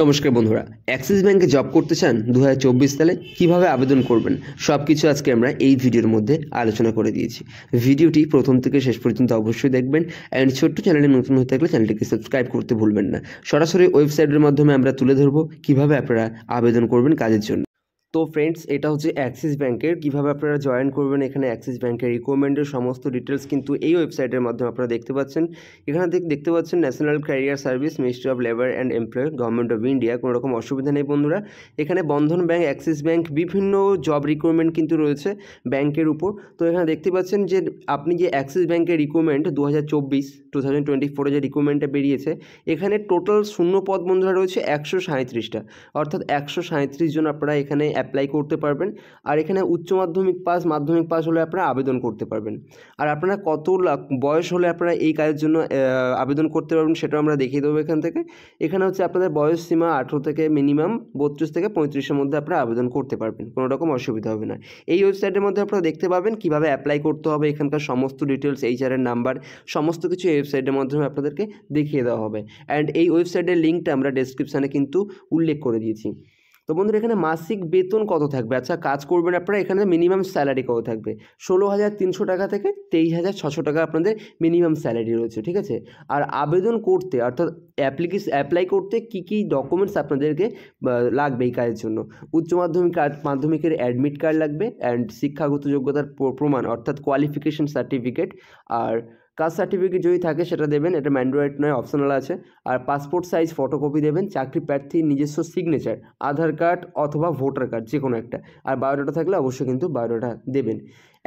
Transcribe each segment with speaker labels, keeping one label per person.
Speaker 1: নমস্কার বন্ধুরা অ্যাক্সিস ব্যাংকে জব করতে চান দু সালে কিভাবে আবেদন করবেন সব কিছু আজকে আমরা এই ভিডিওর মধ্যে আলোচনা করে দিয়েছি ভিডিওটি প্রথম থেকে শেষ পর্যন্ত অবশ্যই দেখবেন অ্যান্ড ছোট্ট চ্যানেলে নতুন হয়ে থাকলে চ্যানেলটিকে সাবস্ক্রাইব করতে ভুলবেন না সরাসরি ওয়েবসাইটের মাধ্যমে আমরা তুলে ধরবো কিভাবে আপনারা আবেদন করবেন কাজের জন্য তো ফ্রেন্ডস এটা হচ্ছে অ্যাক্সিস ব্যাংকের কীভাবে আপনারা জয়েন করবেন এখানে অ্যাক্সিস ব্যাংকের রিকোয়ারমেন্টের সমস্ত ডিটেলস কিন্তু এই ওয়েবসাইটের মাধ্যমে আপনারা দেখতে পাচ্ছেন এখানে দেখতে পাচ্ছেন national career service ministry of labour and employ government of India কোনো রকম অসুবিধা নেই বন্ধুরা এখানে বন্ধন ব্যাংক অ্যাক্সিস ব্যাংক বিভিন্ন জব রিকোয়ারমেন্ট কিন্তু রয়েছে ব্যাংকের উপর তো এখানে দেখতে পাচ্ছেন যে আপনি যে অ্যাক্সিস ব্যাংকের রিকোয়ারমেন্ট দু হাজার চব্বিশ টু থাউজেন্ড টোয়েন্টি ফোরে যে রিকোয়ারমেন্টটা বেরিয়েছে এখানে টোটাল শূন্য পদ বন্ধুরা রয়েছে একশো সাঁত্রিশটা অর্থাৎ একশো সাঁত্রিশ জন আপনারা এখানে অ্যাপ্লাই করতে পারবেন আর এখানে উচ্চ মাধ্যমিক পাস মাধ্যমিক পাস হলে আপনারা আবেদন করতে পারবেন আর আপনারা কত লাখ বয়স হলে আপনারা এই কাজের জন্য আবেদন করতে পারবেন সেটাও আমরা দেখিয়ে দেবো এখান থেকে এখানে হচ্ছে আপনাদের বয়স সীমা আঠেরো থেকে মিনিমাম বত্রিশ থেকে পঁয়ত্রিশের মধ্যে আপনারা আবেদন করতে পারবেন কোনো রকম অসুবিধা হবে না এই ওয়েবসাইটের মধ্যে আপনারা দেখতে পাবেন কীভাবে অ্যাপ্লাই করতে হবে এখানকার সমস্ত ডিটেলস এইচআরের নাম্বার সমস্ত কিছু এই ওয়েবসাইটের মাধ্যমে আপনাদেরকে দেখিয়ে দেওয়া হবে অ্যান্ড এই ওয়েবসাইটের লিঙ্কটা আমরা ডেসক্রিপশানে কিন্তু উল্লেখ করে দিয়েছি তো বন্ধুরা এখানে মাসিক বেতন কত থাকবে আচ্ছা কাজ করবেন আপনারা এখানে মিনিমাম স্যালারি কত থাকবে ষোলো হাজার তিনশো টাকা থেকে তেইশ হাজার ছশো টাকা আপনাদের মিনিমাম স্যালারি রয়েছে ঠিক আছে আর আবেদন করতে অর্থাৎ অ্যাপ্লিকেশন অ্যাপ্লাই করতে কী কী ডকুমেন্টস আপনাদেরকে লাগবে এই কাজের জন্য উচ্চ মাধ্যমিক মাধ্যমিকের অ্যাডমিট কার্ড লাগবে অ্যান্ড শিক্ষাগত যোগ্যতার প্রমাণ অর্থাৎ কোয়ালিফিকেশন সার্টিফিকেট আর কাস্ট সার্টিফিকেট যদি থাকে সেটা দেবেন এটা ম্যান্ড্রয়েড নয় অপশনাল আছে আর পাসপোর্ট সাইজ ফটোকপি দেবেন চাকরি প্রার্থীর নিজস্ব সিগনেচার আধার কার্ড অথবা ভোটার কার্ড যে কোনো একটা আর বায়োডাটা থাকলে অবশ্যই কিন্তু বায়োডাটা দেবেন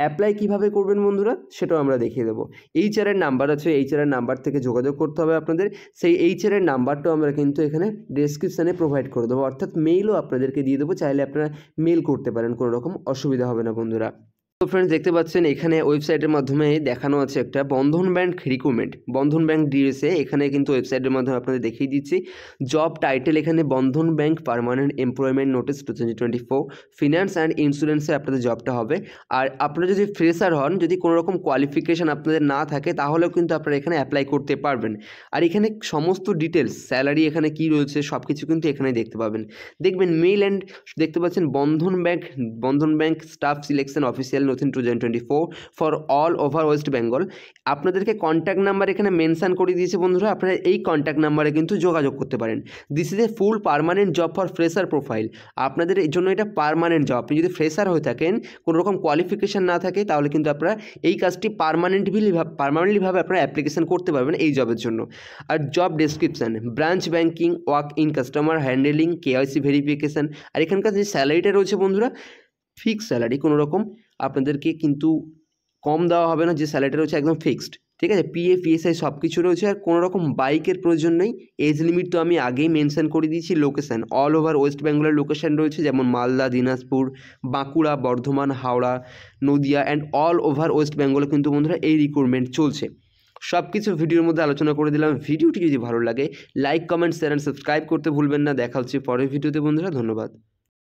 Speaker 1: অ্যাপ্লাই কিভাবে করবেন বন্ধুরা সেটাও আমরা দেখিয়ে দেবো এইচআরের নাম্বার আছে এইচআরের নাম্বার থেকে যোগাযোগ করতে হবে আপনাদের সেই এইচআরের নাম্বারটাও আমরা কিন্তু এখানে ডেসক্রিপশানে প্রোভাইড করে দেবো অর্থাৎ মেইলও আপনাদেরকে দিয়ে দেবো চাইলে আপনারা মেল করতে পারেন কোনো রকম অসুবিধা হবে না বন্ধুরা তো ফ্রেন্ডস দেখতে পাচ্ছেন এখানে ওয়েবসাইটের মাধ্যমে দেখানো আছে একটা Bandhan bank requirement Bandhan bank DSA এখানে কিন্তু ওয়েবসাইটের মাধ্যমে আপনাদের দেখিয়ে দিচ্ছি জব টাইটেল এখানে Bandhan bank permanent employment notice two thousand twenty four finance and ইন্স্যুরেন্সে আপনাদের জবটা হবে আর আপনারা যদি ফ্রেশার হন যদি কোনো রকম কোয়ালিফিকেশান আপনাদের না থাকে তাহলেও কিন্তু আপনারা এখানে অ্যাপ্লাই করতে পারবেন আর এখানে সমস্ত ডিটেলস স্যালারি এখানে কি রয়েছে সব কিছু কিন্তু এখানে দেখতে পাবেন দেখবেন মেল অ্যান্ড দেখতে পাচ্ছেন Bandhan bank Bandhan bank staff selection official নথিন two twenty four for all over West Bengal আপনাদেরকে কন্ট্যাক্ট নাম্বার এখানে মেনশান করে দিয়েছে বন্ধুরা আপনারা এই কন্ট্যাক্ট নাম্বারে কিন্তু যোগাযোগ করতে পারেন this is a full permanent job for fresher profile আপনাদের এই জন্য এটা পারমানেন্ট জব আপনি যদি ফ্রেশার হয়ে থাকেন কোনো রকম কোয়ালিফিকেশান না থাকে তাহলে কিন্তু আপনারা এই কাজটি পারমানেন্টলি পারমানেন্টলিভাবে আপনারা অ্যাপ্লিকেশান করতে পারবেন এই জবের জন্য আর job description branch banking work in customer handling KYC verification আর এখানকার যে স্যালারিটা রয়েছে বন্ধুরা ফিক্স স্যালারি কোনো রকম আপনাদেরকে কিন্তু কম দেওয়া হবে না যে স্যালারিটা রয়েছে একদম ফিক্সড ঠিক আছে পিএ ইএসআই সব কিছু রয়েছে আর কোনো রকম বাইকের প্রয়োজন নেই এজ লিমিট তো আমি আগেই মেনশন করে দিয়েছি লোকেশান অল ওভার ওয়েস্ট বেঙ্গলের লোকেশান রয়েছে যেমন Malda Dinajpur Bankura Bardhaman Howrah Nadia and all over West বেঙ্গলে কিন্তু বন্ধুরা এই রিক্রুটমেন্ট চলছে সব কিছু ভিডিওর মধ্যে আলোচনা করে দিলাম ভিডিওটি যদি ভালো লাগে like comment share and subscribe করতে ভুলবেন না দেখা হচ্ছে পরের ভিডিওতে বন্ধুরা ধন্যবাদ